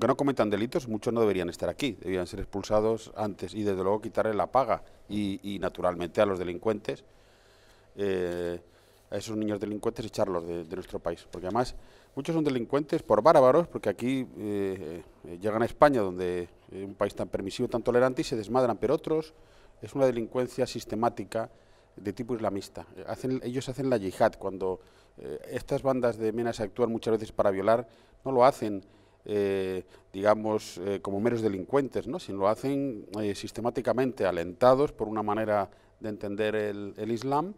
Que no cometan delitos, muchos no deberían estar aquí, deberían ser expulsados antes y desde luego quitarle la paga y, naturalmente a los delincuentes, eh, a esos niños delincuentes echarlos de, nuestro país, porque además muchos son delincuentes por bárbaros, porque aquí eh, eh, llegan a España, donde es un país tan permisivo, tan tolerante y se desmadran, pero otros es una delincuencia sistemática de tipo islamista. Hacen, ellos hacen la yihad, cuando estas bandas de menas actúan muchas veces para violar, no lo hacen eh, digamos, eh, como meros delincuentes, ¿no? sino lo hacen eh, sistemáticamente alentados por una manera de entender el Islam